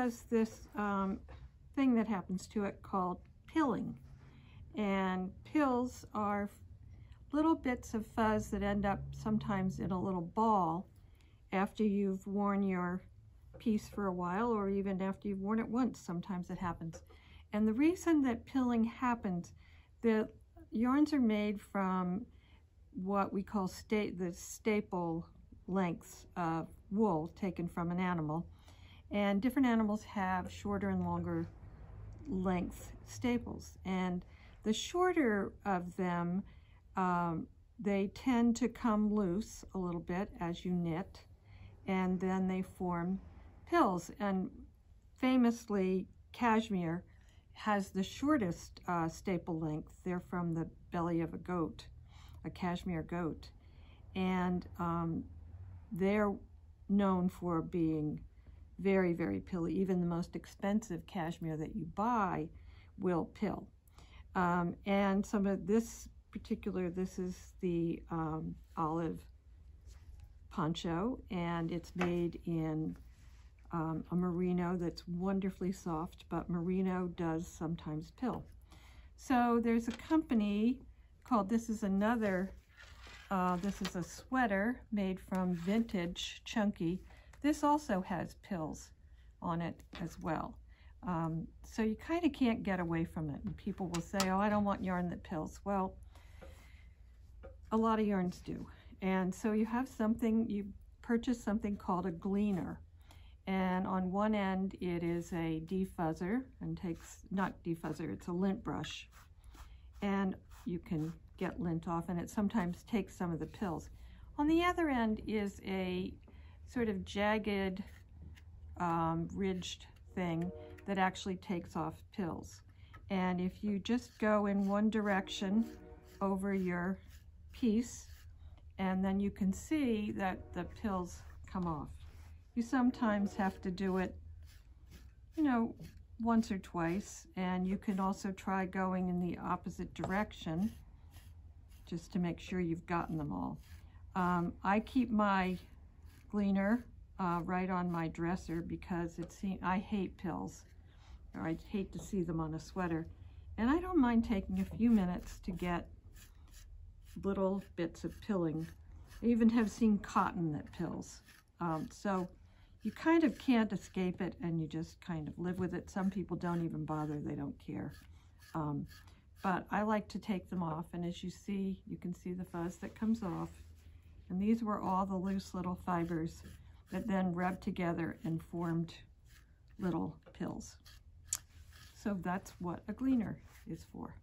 has this um, thing that happens to it called pilling. And pills are little bits of fuzz that end up sometimes in a little ball after you've worn your piece for a while or even after you've worn it once, sometimes it happens. And the reason that pilling happens, the yarns are made from what we call sta the staple lengths of wool taken from an animal. And different animals have shorter and longer length staples. And the shorter of them, um, they tend to come loose a little bit as you knit, and then they form pills. And famously, cashmere has the shortest uh, staple length. They're from the belly of a goat, a cashmere goat. And um, they're known for being very, very pilly. Even the most expensive cashmere that you buy will pill. Um, and some of this particular, this is the um, olive poncho, and it's made in um, a merino that's wonderfully soft, but merino does sometimes pill. So there's a company called, this is another, uh, this is a sweater made from vintage chunky this also has pills on it as well. Um, so you kind of can't get away from it. And people will say, oh, I don't want yarn that pills. Well, a lot of yarns do. And so you have something, you purchase something called a gleaner. And on one end, it is a defuzzer and takes, not defuzzer, it's a lint brush. And you can get lint off and it sometimes takes some of the pills. On the other end is a sort of jagged, um, ridged thing that actually takes off pills. And if you just go in one direction over your piece, and then you can see that the pills come off. You sometimes have to do it, you know, once or twice, and you can also try going in the opposite direction just to make sure you've gotten them all. Um, I keep my Gleaner uh, right on my dresser because it seems I hate pills or I hate to see them on a sweater. And I don't mind taking a few minutes to get little bits of pilling. I even have seen cotton that pills. Um, so you kind of can't escape it and you just kind of live with it. Some people don't even bother, they don't care. Um, but I like to take them off and as you see, you can see the fuzz that comes off. And these were all the loose little fibers that then rubbed together and formed little pills. So that's what a gleaner is for.